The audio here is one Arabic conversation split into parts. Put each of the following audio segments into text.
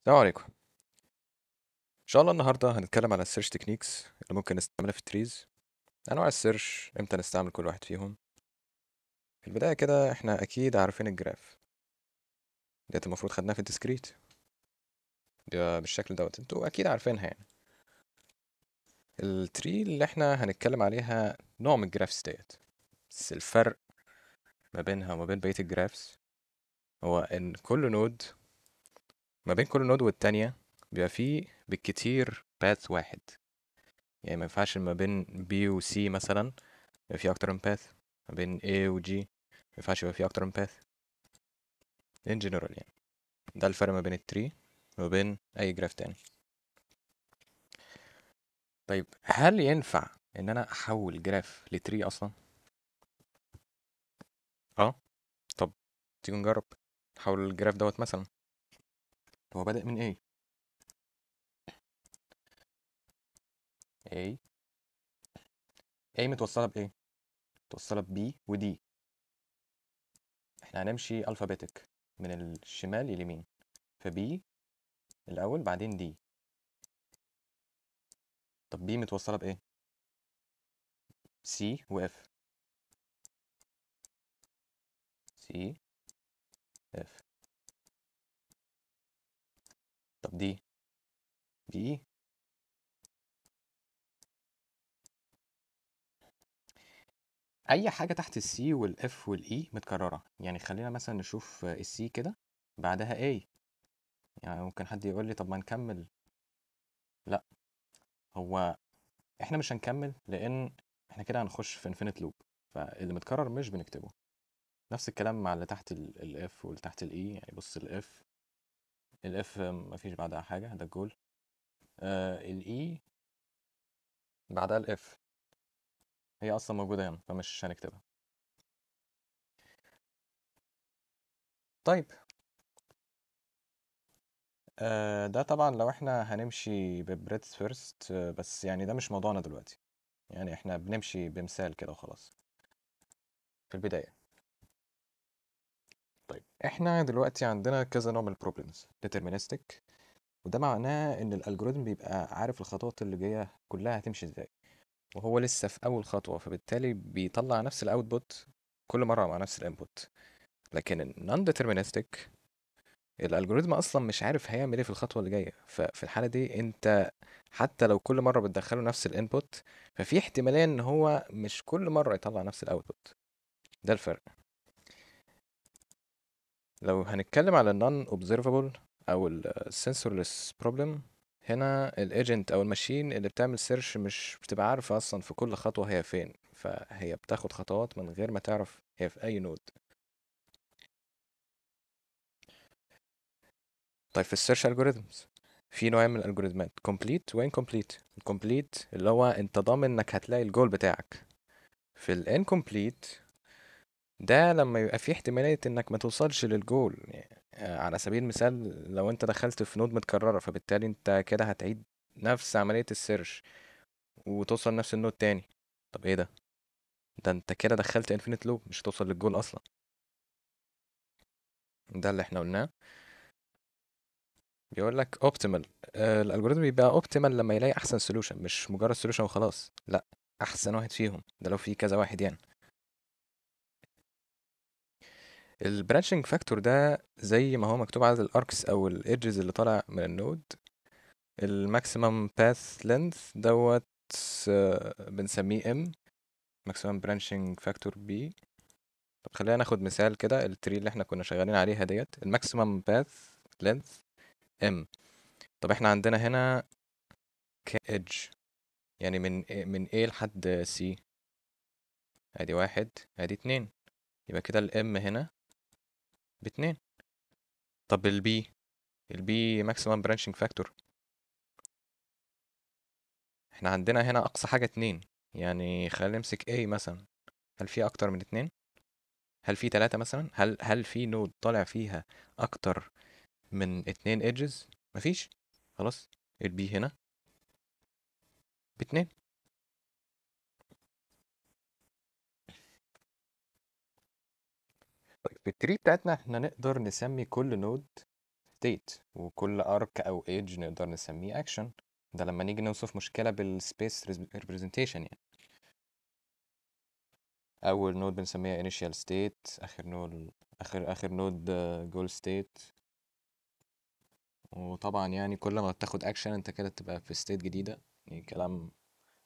السلام عليكم ان شاء الله النهارده هنتكلم على السيرش تكنيكس اللي ممكن نستعملها في التريز انواع السيرش امتى نستعمل كل واحد فيهم في البدايه كده احنا اكيد عارفين الجراف ديت المفروض خدناها في الديسكريت ده بالشكل دوت انتوا اكيد عارفينها يعني التري اللي احنا هنتكلم عليها نوع من الجرافس ديت بس الفرق ما بينها وما بين بقيه الجرافس هو ان كل نود ما بين كل نود والتانية بيبقى فيه بالكتير باث واحد يعني ما ينفعش ما بين بي سي مثلا يبقى فيه أكتر من باث ما بين A و G ما ينفعش يبقى فيه أكتر من باث in general يعني ده الفرق ما بين التري وما بين أي جراف تاني طيب هل ينفع إن أنا أحول جراف لتري أصلا؟ اه طب تيجي نجرب نحول الجراف دوت مثلا هو بدأ من A إيه؟ A A متوصلة بايه؟ A متوصلة ب B و D احنا هنمشي الفابيتك من الشمال لليمين فبي الأول بعدين دي طب بي متوصلة بإيه؟ سي وإف سي إف طب دي دي إيه؟ اي حاجه تحت السي والاف والاي متكرره يعني خلينا مثلا نشوف السي كده بعدها اي يعني ممكن حد يقول لي طب ما نكمل لا هو احنا مش هنكمل لان احنا كده هنخش في انفينيت لوب فاللي متكرر مش بنكتبه نفس الكلام مع اللي تحت الاف واللي تحت الاي يعني بص الاف الاف مفيش بعدها حاجة ده الجول آه الاي e بعدها الاف هي اصلا موجودة هنا فمش هنكتبها طيب آه ده طبعا لو احنا هنمشي ببريدث فيرست بس يعني ده مش موضوعنا دلوقتي يعني احنا بنمشي بمثال كده وخلاص في البداية طيب احنا دلوقتي عندنا كذا نوع من البروبلمز deterministic وده معناه ان الالجوريزم بيبقى عارف الخطوات اللي جايه كلها هتمشي ازاي وهو لسه في اول خطوه فبالتالي بيطلع نفس الاوتبوت كل مره مع نفس الانبوت لكن النون deterministic الالجوريزم اصلا مش عارف هيعمل ايه في الخطوه اللي جايه ففي الحاله دي انت حتى لو كل مره بتدخله نفس الانبوت ففي احتماليه ان هو مش كل مره يطلع نفس الاوتبوت ده الفرق لو هنتكلم على النون اوبزرفبل او السنسورلس بروبلم هنا الايجنت او الماشين اللي بتعمل سيرش مش بتبقى عارفه اصلا في كل خطوه هي فين فهي بتاخد خطوات من غير ما تعرف هي في اي نود طيب في السيرش الجوريزمز في نوعين من الالجوريزمات كومبليت كومبليت الكومبليت اللي هو انت ضامن انك هتلاقي الجول بتاعك في الانكومبليت ده لما يبقى في احتمالية انك ما توصلش للجول يعني آه، على سبيل المثال لو انت دخلت في نود متكررة فبالتالي انت كده هتعيد نفس عملية السيرش وتوصل نفس النود تاني طب ايه ده ده انت كده دخلت انفينيت لوب مش هتوصل للجول اصلا ده اللي احنا قلناه بيقول لك اوبتيمال آه، الالجوريثم بيبقى اوبتيمال لما يلاقي احسن سولوشن مش مجرد سولوشن وخلاص لا احسن واحد فيهم ده لو في كذا واحد يعني البرانشنج فاكتور ده زي ما هو مكتوب عدد الاركس او الايدجز اللي طالع من النود الماكسيمم باث لينث دوت آه، بنسميه ام ماكسيمم برانشنج فاكتور بي طب خلينا ناخد مثال كده التري اللي احنا كنا شغالين عليها ديت الماكسيمم باث لينث ام طب احنا عندنا هنا كايدج يعني من من A لحد C ادي واحد ادي اتنين يبقى كده الام هنا باتنين طب البي البي ماكسيمم برانشنج فاكتور احنا عندنا هنا اقصى حاجه اتنين يعني خلينا نمسك A مثلا هل في اكتر من اتنين هل في تلاتة مثلا هل هل في نود طالع فيها اكتر من اتنين edges مفيش خلاص البي هنا باتنين بالتري بتاعتنا احنا نقدر نسمي كل نود ستيت وكل ارك او ايدج نقدر نسميه اكشن ده لما نيجي نوصف مشكلة بالسبيس ريبريزنتيشن يعني أول نود بنسميها initial state آخر نود آخر آخر نود آه، goal state وطبعا يعني كل ما تاخد أكشن أنت كده تبقى في state جديدة يعني كلام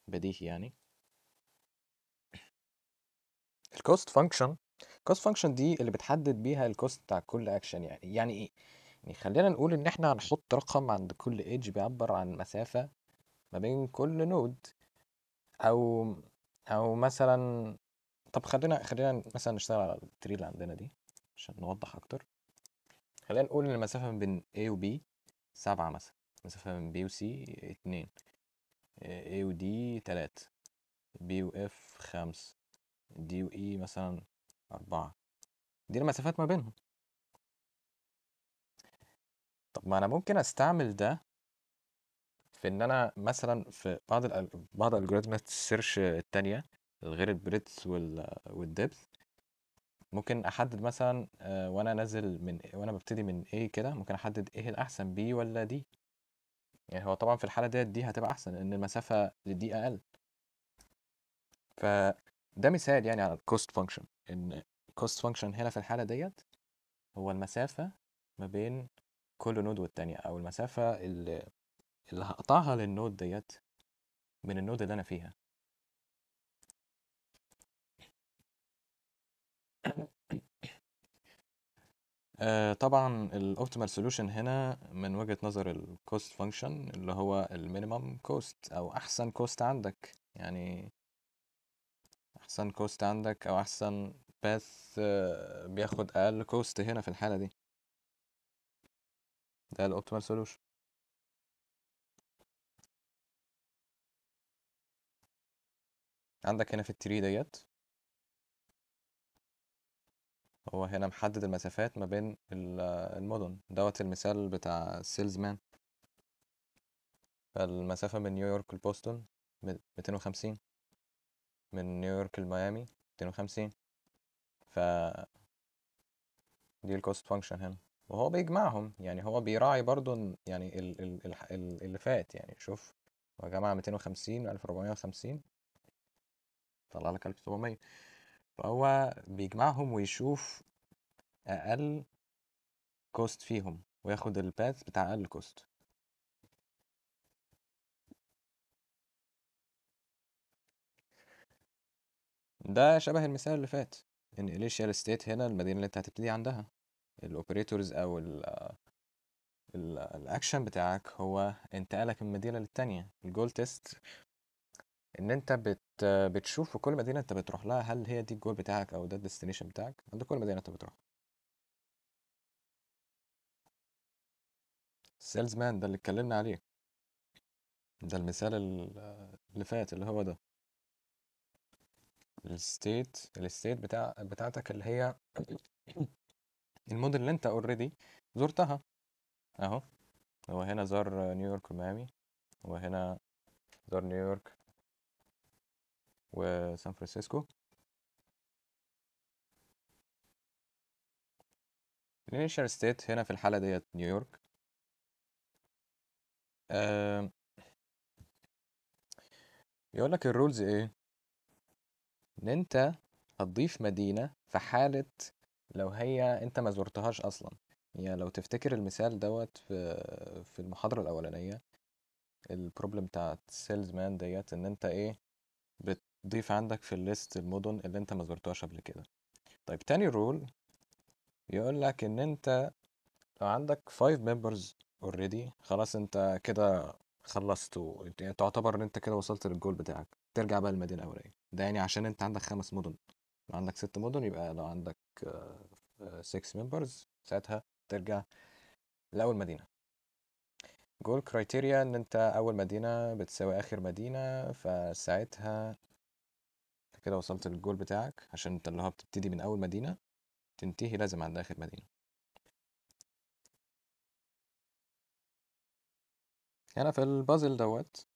بديهي يعني الكوست فانكشن cost function دي اللي بتحدد بيها الكوست بتاع كل اكشن يعني يعني ايه يعني خلينا نقول ان احنا هنحط رقم عند كل ايدج بيعبر عن مسافة ما بين كل نود او او مثلا طب خلينا خلينا مثلا نشتغل على التري اللي عندنا دي عشان نوضح اكتر خلينا نقول ان المسافة ما بين A و B سبعة مثلا المسافة من بين B و C اتنين A و D تلاتة B و F خمس D و E مثلا أربعة دي المسافات ما بينهم طب ما أنا ممكن أستعمل ده في إن أنا مثلا في بعض ال بعض الألجوريزمات السيرش التانية غير البريدث والدبث ممكن احدد مثلا آه، وانا نازل من إيه، وانا ببتدي من A كده ممكن احدد ايه الاحسن B ولا D يعني هو طبعا في الحاله ديت دي هتبقى احسن لأن المسافه لدي اقل فده مثال يعني على الكوست فانكشن ان cost function هنا في الحالة ديت هو المسافة ما بين كل نود والتانية أو المسافة اللي, اللي هقطعها للنود ديت من النود اللي أنا فيها آه طبعا الاوبتيمال solution هنا من وجهة نظر الكوست فانكشن اللي هو المينيمم كوست او احسن كوست عندك يعني احسن كوست عندك او احسن باث آه، بياخد اقل كوست هنا في الحالة دي ده الاوبتيمال سولوشن عندك هنا في التري ديت هو هنا محدد المسافات ما بين آه، المدن دوت المثال بتاع السيلز مان فالمسافة من نيويورك لبوسطن ميتين وخمسين من نيويورك لميامي وخمسين ف دي الكوست فانكشن هنا وهو بيجمعهم يعني هو بيراعي برضو يعني ال ال ال ال اللي فات يعني شوف هو جمع 250 1450 طلع لك 1700 فهو بيجمعهم ويشوف اقل كوست فيهم وياخد الباث بتاع اقل كوست ده شبه المثال اللي فات ان initial state هنا المدينة اللي انت هتبتدي عندها الاوبريتورز او الاكشن بتاعك هو انتقالك من مدينة للتانية الجول تيست ان انت بت بتشوف في كل مدينة انت بتروح لها هل هي دي الجول بتاعك او ده الديستنيشن بتاعك عند كل مدينة انت بتروح سيلز مان ده اللي اتكلمنا عليه ده المثال اللي فات اللي هو ده الستيت الستيت بتاع بتاعتك اللي هي الموديل اللي انت اوريدي زرتها اهو هو هنا زار نيويورك وميامي وهنا زار نيويورك وسان فرانسيسكو الانيشال ستيت هنا في الحالة ديت نيويورك آه، يقول لك الرولز ايه ان انت هتضيف مدينة في حالة لو هي انت ما زرتهاش اصلا يعني لو تفتكر المثال دوت في في المحاضرة الاولانية البروبلم بتاعت سيلز مان ديت ان انت ايه بتضيف عندك في الليست المدن اللي انت ما زرتهاش قبل كده طيب تاني رول يقول لك ان انت لو عندك 5 ممبرز اوريدي خلاص انت كده خلصت يعني تعتبر ان انت كده وصلت للجول بتاعك ترجع بقى للمدينه الاولانيه ده يعني عشان انت عندك خمس مدن لو عندك ست مدن يبقى لو عندك 6 آه، ممبرز آه، ساعتها ترجع لاول مدينه جول كرايتيريا ان انت اول مدينه بتساوي اخر مدينه فساعتها كده وصلت للجول بتاعك عشان انت اللي هو بتبتدي من اول مدينه تنتهي لازم عند اخر مدينه هنا في البازل دوت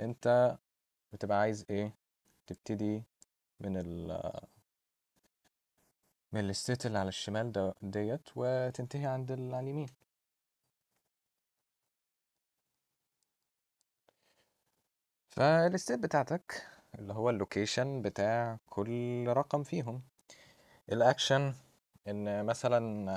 انت بتبقى عايز ايه تبتدي من ال من الستيت اللي على الشمال ده ديت وتنتهي عند اللي على اليمين فالستيت بتاعتك اللي هو اللوكيشن بتاع كل رقم فيهم الاكشن ان مثلا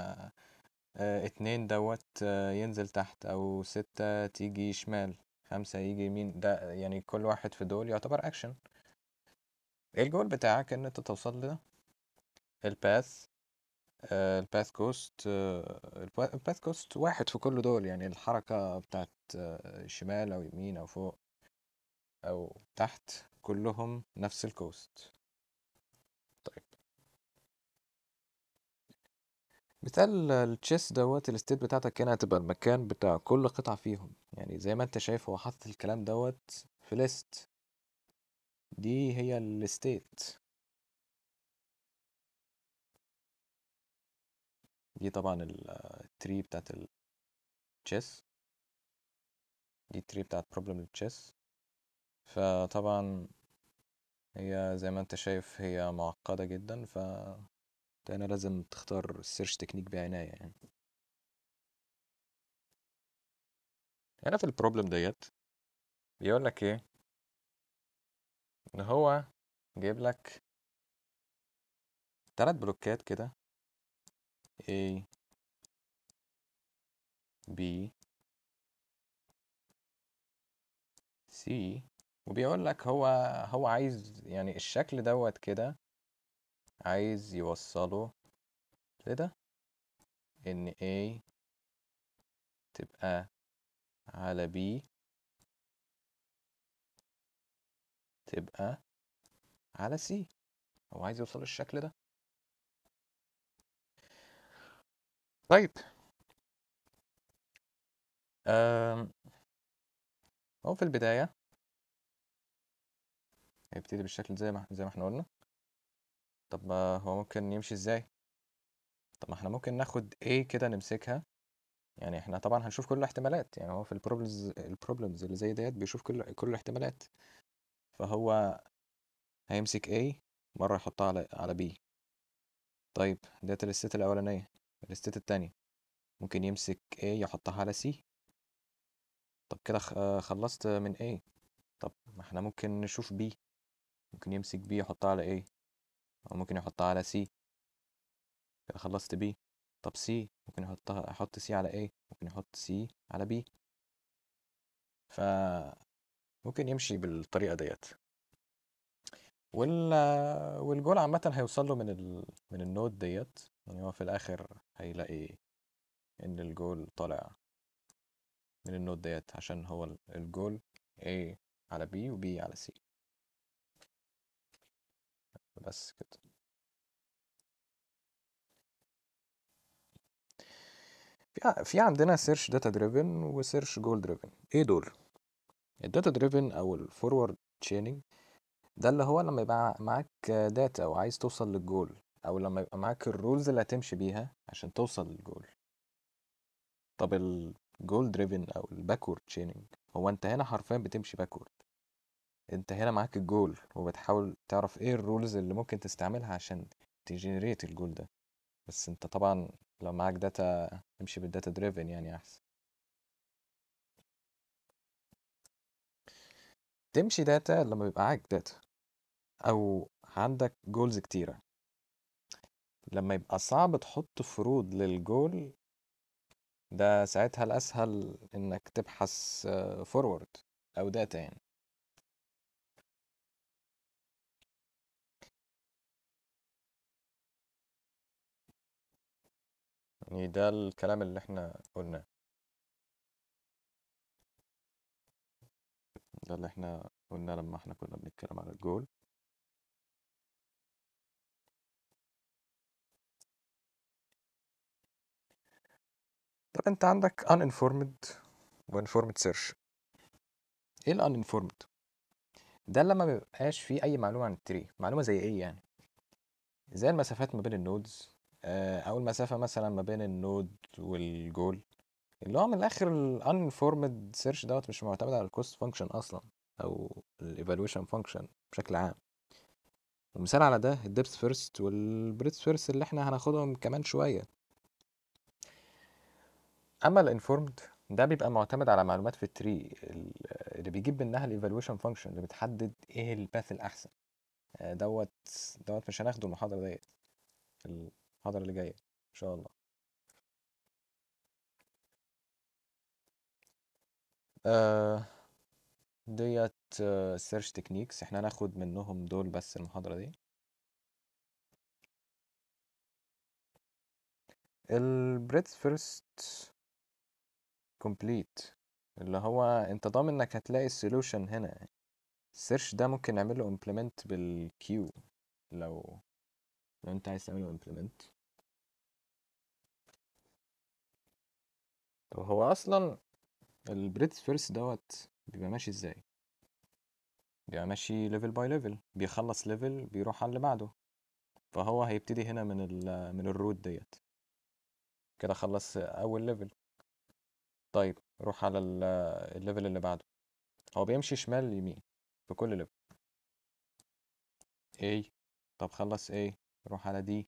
آه، اتنين دوت آه، ينزل تحت او ستة تيجي شمال خمسة يجي يمين ده يعني كل واحد في دول يعتبر اكشن إيه الجول بتاعك ان انت توصل لده الباث الباث كوست الباث كوست واحد في كل دول يعني الحركة بتاعت آه، شمال او يمين او فوق او تحت كلهم نفس الكوست مثال التشيس دوت الستيت بتاعتك كان هتبقى المكان بتاع كل قطعة فيهم يعني زي ما انت شايف هو حاطط الكلام دوت في ليست دي هي الستيت دي طبعا التري بتاعت التشيس دي التري بتاعت بروبلم التشيس فطبعا هي زي ما انت شايف هي معقدة جدا ف هنا لازم تختار السيرش تكنيك بعناية يعني هنا في البروبلم ديت بيقول لك ايه ان هو جايب لك ثلاث بلوكات كده A B C وبيقول لك هو هو عايز يعني الشكل دوت كده عايز يوصله لده ان A تبقى على B تبقى على C هو عايز يوصل الشكل ده طيب هو في البداية هيبتدي بالشكل زي ما زي ما احنا قلنا طب ما هو ممكن يمشي ازاي طب ما احنا ممكن ناخد A كده نمسكها يعني احنا طبعا هنشوف كل الاحتمالات يعني هو في البروبلمز البروبلمز اللي زي ديت بيشوف كل كل الاحتمالات فهو هيمسك A مرة يحطها على على B طيب ديت الستيت الأولانية الستيت التانية ممكن يمسك A يحطها على C طب كده خلصت من A طب ما احنا ممكن نشوف B ممكن يمسك B يحطها على A أو ممكن يحطها على سي كده خلصت بي طب سي ممكن أحطها أحط سي على A ممكن أحط سي على B ف ممكن يمشي بالطريقة ديت وال والجول عامة هيوصل له من ال... من النود ديت يعني هو في الآخر هيلاقي إن الجول طالع من النود ديت عشان هو الجول A على B و B على C بس كده في عندنا سيرش داتا دريفن وسيرش جول دريفن ايه دول الداتا دريفن او الفورورد تشيننج ده اللي هو لما يبقى معاك داتا وعايز توصل للجول او لما يبقى معاك الرولز اللي هتمشي بيها عشان توصل للجول طب الجول دريفن او الباكورد تشيننج هو انت هنا حرفيا بتمشي باكورد انت هنا معاك الجول وبتحاول تعرف ايه الرولز اللي ممكن تستعملها عشان تجنريت الجول ده بس انت طبعا لو معاك داتا امشي بالداتا دريفن يعني احسن تمشي داتا لما بيبقى معاك داتا او عندك جولز كتيرة لما يبقى صعب تحط فروض للجول ده ساعتها الاسهل انك تبحث فورورد او داتا يعني يعني ده الكلام اللي احنا قلناه ده اللي احنا قلناه لما احنا كنا بنتكلم على الجول طب انت عندك uninformed وinformed search ايه ال uninformed ده لما ما بيبقاش فيه اي معلومه عن التري معلومه زي ايه يعني زي المسافات ما بين النودز آه، او المسافه مثلا ما بين النود والجول اللي هو من الاخر ال uninformed search دوت مش معتمد على cost function اصلا او ال evaluation function بشكل عام ومثال على ده ال first وال breadth first اللي احنا هناخدهم كمان شويه اما ال informed ده بيبقى معتمد على معلومات في التري اللي بيجيب منها ال evaluation function اللي بتحدد ايه الباث الاحسن آه، دوت دوت مش هناخده المحاضره ديت المحاضرة اللي جاية إن شاء الله آه، ديت سيرش آه، تكنيكس احنا هناخد منهم دول بس المحاضرة دي breadth فيرست كومبليت اللي هو انت ضامن انك هتلاقي السولوشن هنا السيرش ده ممكن نعمله امبلمنت بالكيو لو لو انت عايز تعمله امبلمنت طب هو أصلا البريدز فيرست دوت بيبقى ماشي ازاي بيبقى ماشي ليفل باي ليفل بيخلص ليفل بيروح على اللي بعده فهو هيبتدي هنا من الـ من الروت ديت كده خلص اول ليفل طيب روح على الليفل اللي بعده هو بيمشي شمال يمين في كل ليفل A طب خلص A روح على D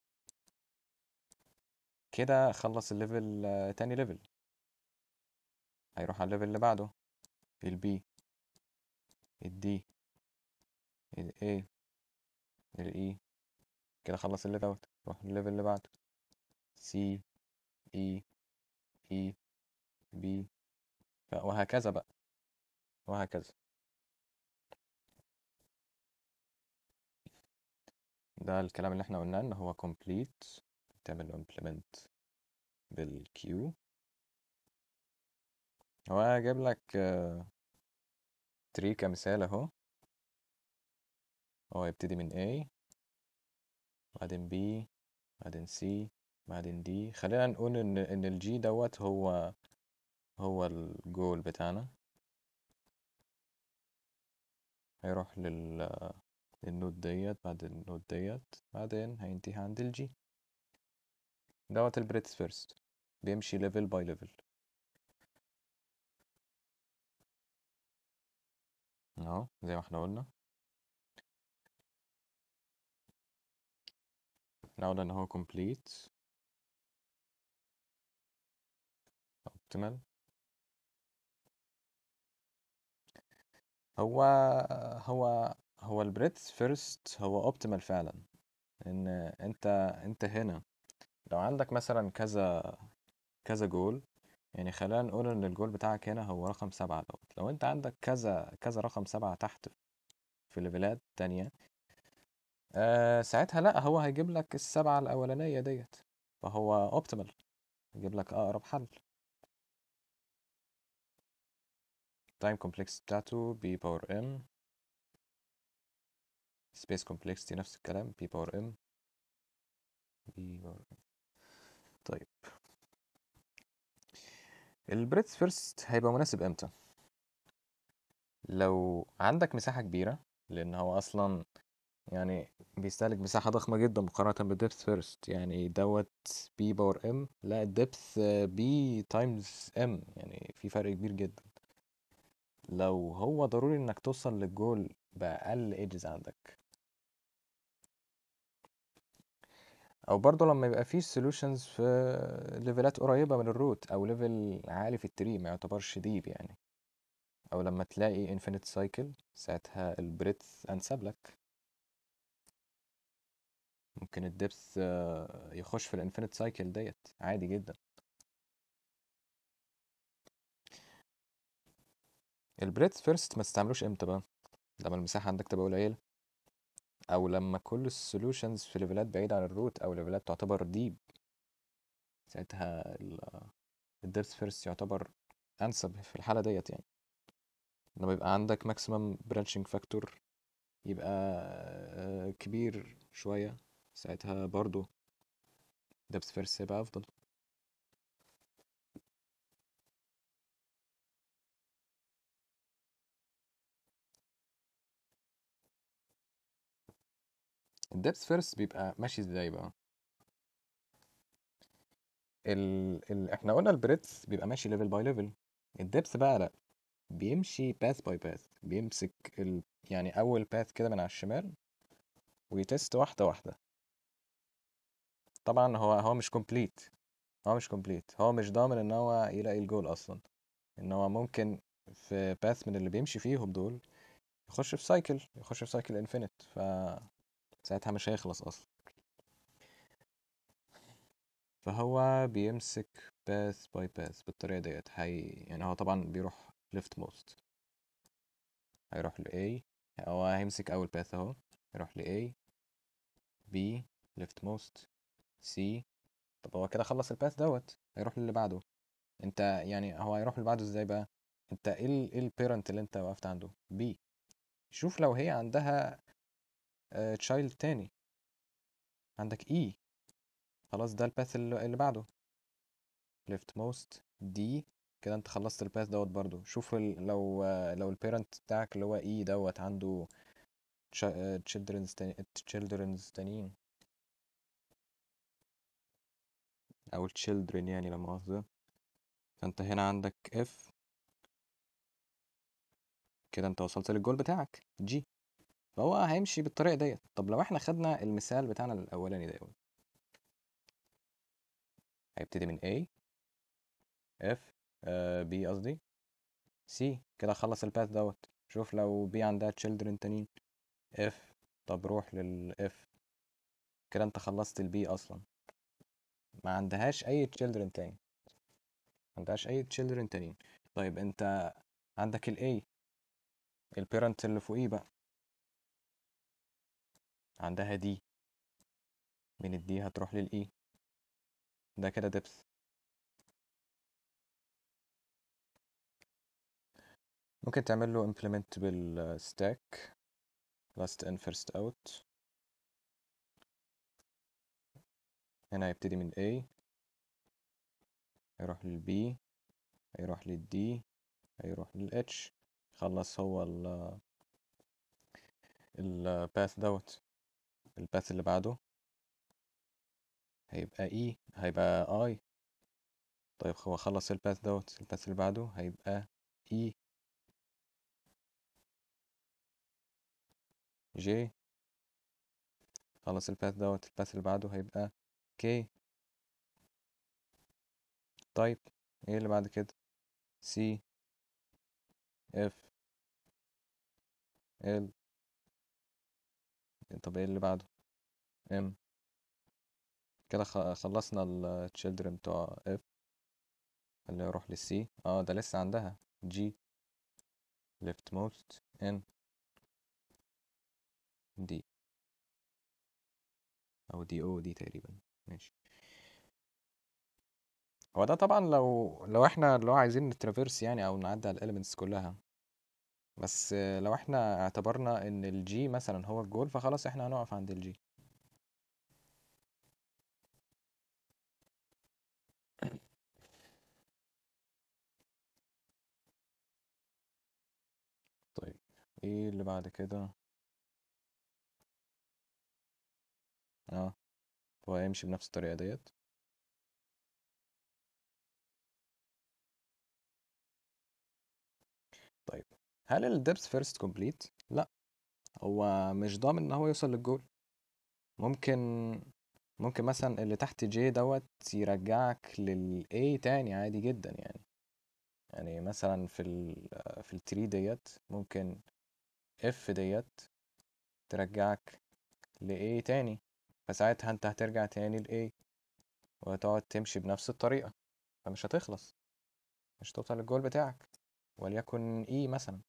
كده خلص الليفل تاني ليفل هيروح على الليفل اللي بعده البي الدي الاي الاي e. كده خلص الليفل دوت روح الليفل اللي بعده سي اي اي بي وهكذا بقى وهكذا ده الكلام اللي احنا قلناه ان هو complete تعمل implement بالكيو هو انا جايب لك آه، تري كمثال اهو هو يبتدي من A بعدين B بعدين C بعدين D خلينا نقول ان ان الجي دوت هو هو الجول بتاعنا هيروح لل للنود آه، ديت بعد النود ديت بعدين هينتهي عند الجي دوت البريتس فيرست بيمشي ليفل باي ليفل اهو زي ما احنا قلنا ده ان هو complete optimal هو هو هو البريدث فيرست هو اوبتيمال فعلا ان انت انت هنا لو عندك مثلا كذا كذا جول يعني خلينا نقول ان الجول بتاعك هنا هو رقم سبعة دوت لو انت عندك كذا كذا رقم سبعة تحت في ليفلات تانية آه ساعتها لا هو هيجيب لك السبعة الأولانية ديت فهو اوبتيمال هيجيب لك أقرب حل تايم كومبلكس بتاعته بي باور ام سبيس complexity نفس الكلام بي باور ام بي باور ام طيب البريدث فيرست هيبقى مناسب امتى لو عندك مساحه كبيره لان هو اصلا يعني بيستهلك مساحه ضخمه جدا مقارنه بالدبث فيرست يعني دوت بي باور ام لا الدبث بي تايمز ام يعني في فرق كبير جدا لو هو ضروري انك توصل للجول باقل ايدجز عندك او برضه لما يبقى فيه سوليوشنز في ليفلات قريبه من الروت او ليفل عالي في التري ما يعتبرش ديب يعني او لما تلاقي انفينيت سايكل ساعتها البريث انسب لك ممكن الدبث آه، يخش في الانفينيت سايكل ديت عادي جدا البريث فيرست ما تستعملوش امتى بقى لما المساحه عندك تبقى قليله او لما كل السولوشنز في ليفلات بعيدة عن الروت او ليفلات تعتبر ديب ساعتها الديبث فيرست يعتبر انسب في الحالة ديت يعني لما يبقى عندك ماكسيمم برانشنج فاكتور يبقى آه، كبير شوية ساعتها برضو دبس فيرست هيبقى أفضل depth first بيبقى ماشي ازاي بقى ال... ال... احنا قلنا البريدث بيبقى ماشي ليفل باي ليفل الدبث بقى لا بيمشي باث باي باث بيمسك ال... يعني اول باث كده من على الشمال ويتست واحده واحده طبعا هو هو مش كومبليت هو مش كومبليت هو مش ضامن ان هو يلاقي الجول اصلا ان هو ممكن في باث من اللي بيمشي فيهم دول يخش في سايكل يخش في سايكل انفينيت ف ساعتها مش هيخلص اصلا فهو بيمسك باث باي باث بالطريقه ديت هي يعني هو طبعا بيروح ليفت موست هيروح ل A هو هيمسك اول باث اهو يروح ل A B ليفت موست C طب هو كده خلص الباث دوت هيروح للي بعده انت يعني هو هيروح اللي بعده ازاي بقى انت ايه ايه البيرنت اللي انت وقفت عنده B شوف لو هي عندها تشايلد آه، تاني عندك E خلاص ده الباث اللي بعده ليفت موست D كده انت خلصت الباث دوت برضو شوف ال لو لو البيرنت بتاعك اللي هو E دوت عنده آه، تشيلدرنز تانيين او children يعني لما قصده فانت هنا عندك F كده انت وصلت للجول بتاعك G فهو هيمشي بالطريقه ديت طب لو احنا خدنا المثال بتاعنا الاولاني ده هيبتدي من A F آه B قصدي C كده خلص الباث دوت شوف لو B عندها children تانيين F طب روح لل F كده انت خلصت ال B اصلا ما عندهاش اي children تاني ما عندهاش اي children تانيين طيب انت عندك ال A ال parent اللي فوقيه بقى عندها دي من الدي هتروح للاي ده كده دبس ممكن تعمل له implement بالستاك last in first out هنا هيبتدي من A هيروح لل B هيروح لل D هيروح لل H خلص هو ال ال path دوت الباث اللي بعده هيبقى اي e. هيبقى اي طيب هو خلص الباث دوت الباث اللي بعده هيبقى اي e. جي خلص الباث دوت الباث اللي بعده هيبقى كي طيب ايه اللي بعد كده سي اف ال طب ايه اللي بعده ام كده خلصنا ال children بتوع اف اللي يروح للسي اه ده لسه عندها جي left most ان دي او دي او دي تقريبا ماشي هو ده طبعا لو لو احنا لو عايزين نترافيرس يعني او نعدي على الاليمنتس كلها بس لو احنا اعتبرنا ان الجي مثلا هو الجول فخلاص احنا هنقف عند الجي طيب ايه اللي بعد كده اه هو هيمشي بنفس الطريقة ديت هل الدبس فيرست كومبليت؟ لا هو مش ضامن ان هو يوصل للجول ممكن ممكن مثلا اللي تحت جي دوت يرجعك للاي تاني عادي جدا يعني يعني مثلا في ال في التري ديت ممكن اف ديت ترجعك لاي تاني فساعتها انت هترجع تاني لاي وتقعد تمشي بنفس الطريقة فمش هتخلص مش هتوصل للجول بتاعك وليكن اي e مثلا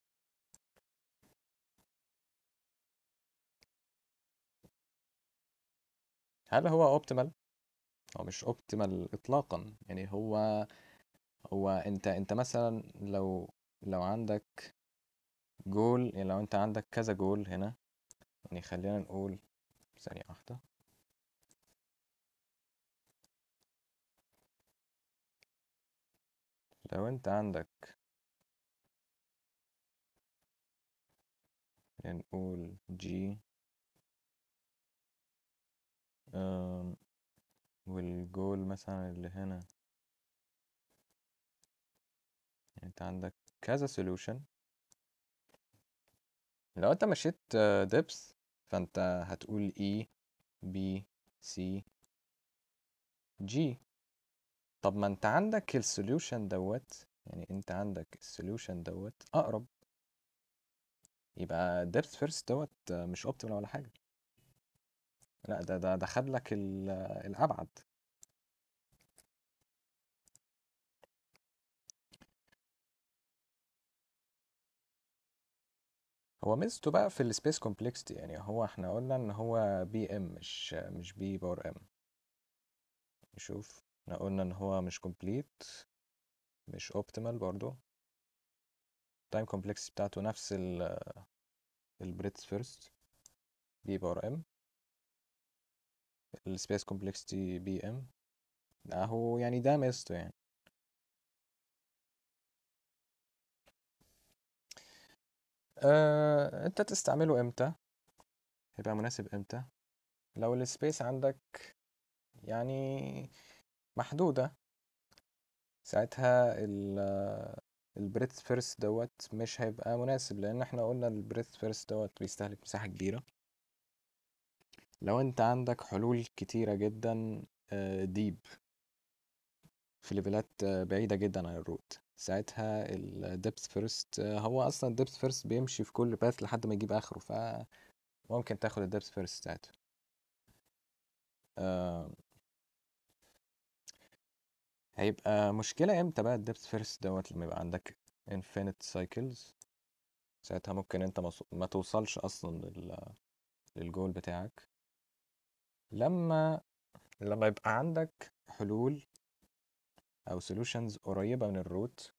هل هو اوبتيمال هو مش اوبتيمال اطلاقا يعني هو هو انت انت مثلا لو لو عندك جول يعني لو انت عندك كذا جول هنا يعني خلينا نقول ثانية واحدة لو انت عندك نقول جي والجول مثلا اللي هنا يعني انت عندك كذا سولوشن لو انت مشيت دبس آه، فانت هتقول E B C G طب ما انت عندك السوليوشن دوت يعني انت عندك السوليوشن دوت اقرب يبقى دبس فيرست دوت آه، مش اوبتيمال ولا حاجه لا ده ده ده خد لك الأبعد هو ميزته بقى في السبيس كومبلكستي يعني هو احنا قلنا ان هو بي ام مش مش بي باور ام نشوف احنا قلنا ان هو مش كومبليت مش اوبتيمال برضو تايم كومبلكس بتاعته نفس ال البريتس فيرست بي باور ام السبيس كومبلكسيتي بي ام اهو يعني ده ميزته يعني آه، انت تستعمله امتى هيبقى مناسب امتى لو السبيس عندك يعني محدودة ساعتها البريث فيرست دوت مش هيبقى مناسب لان احنا قلنا البريث فيرست دوت بيستهلك مساحة كبيرة لو انت عندك حلول كتيرة جدا ديب في ليفلات بعيدة جدا عن الروت ساعتها الدبس فيرست هو اصلا الدبس فيرست بيمشي في كل باث لحد ما يجيب اخره فممكن ممكن تاخد الدبس فيرست ساعتها آه. هيبقى مشكلة امتى بقى الدبس فيرست دوت لما يبقى عندك infinite cycles ساعتها ممكن انت ما توصلش اصلا لل... للجول بتاعك لما لما يبقى عندك حلول او solutions قريبه من الروت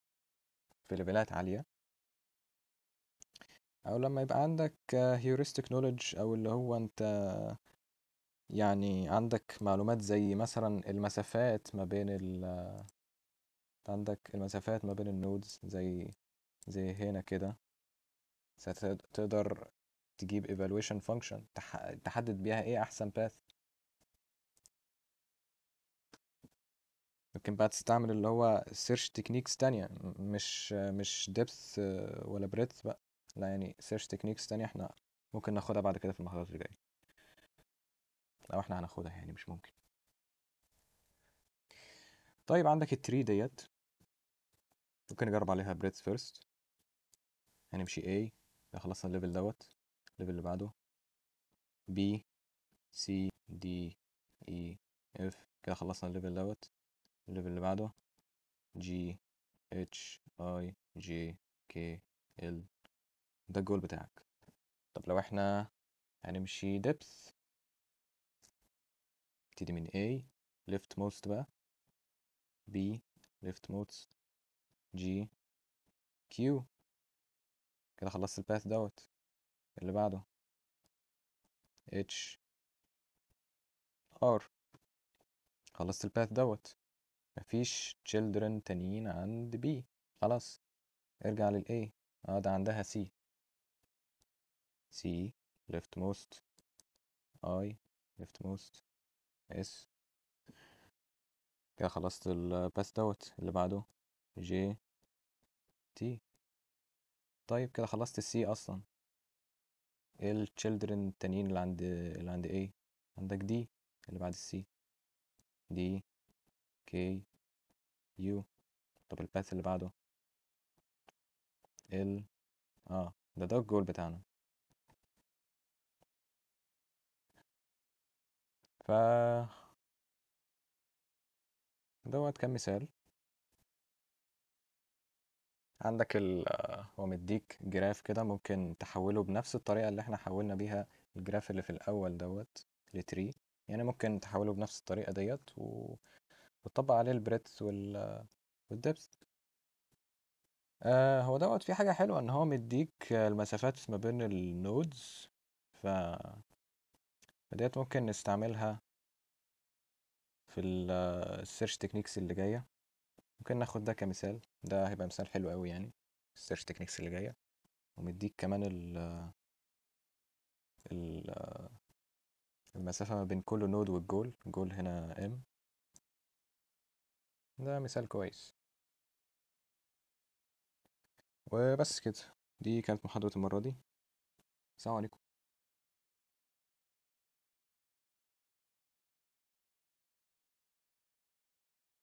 في ليفلات عاليه او لما يبقى عندك heuristic knowledge او اللي هو انت يعني عندك معلومات زي مثلا المسافات ما بين ال عندك المسافات ما بين النودز زي زي هنا كده تقدر تجيب evaluation function تحدد بيها ايه احسن path ممكن بقى تستعمل اللي هو سيرش تكنيكس تانية مش مش ديبث ولا بريدث بقى لا يعني سيرش تكنيكس تانية احنا ممكن ناخدها بعد كده في المحاضرات اللي جاية او احنا هناخدها يعني مش ممكن طيب عندك التري ديت ممكن نجرب عليها بريدث فيرست هنمشي A ده خلصنا الليفل دوت الليفل اللي بعده B C D E F كده خلصنا الليفل دوت الليفل اللي بعده G H I J K L ده الجول بتاعك طب لو احنا هنمشي depth نبتدي من A left most بقى B left most G Q كده خلصت الباث دوت اللي بعده H R خلصت الباث دوت مفيش children تانيين عند B خلاص ارجع لل A اه ده عندها C C leftmost I leftmost S كده خلصت الباس دوت اللي بعده J T طيب كده خلصت C اصلا ايه children التانيين اللي عند اللي عند A عندك D اللي بعد السي دي كي يو طب الباس اللي بعده ال اه ده ده الجول بتاعنا ف دوت كان مثال عندك ال آه، هو مديك جراف كده ممكن تحوله بنفس الطريقة اللي احنا حولنا بيها الجراف اللي في الأول دوت لتري يعني ممكن تحوله بنفس الطريقة ديت و... بتطبق عليه البريتس وال والدبس آه هو دوت في حاجة حلوة ان هو مديك المسافات ما بين النودز ف ديت ممكن نستعملها في السيرش تكنيكس اللي جاية ممكن ناخد ده كمثال ده هيبقى مثال حلو قوي يعني السيرش تكنيكس اللي جاية ومديك كمان ال المسافة ما بين كل نود والجول الجول هنا ام ده مثال كويس وبس كده دي كانت محاضرة المرة دي السلام عليكم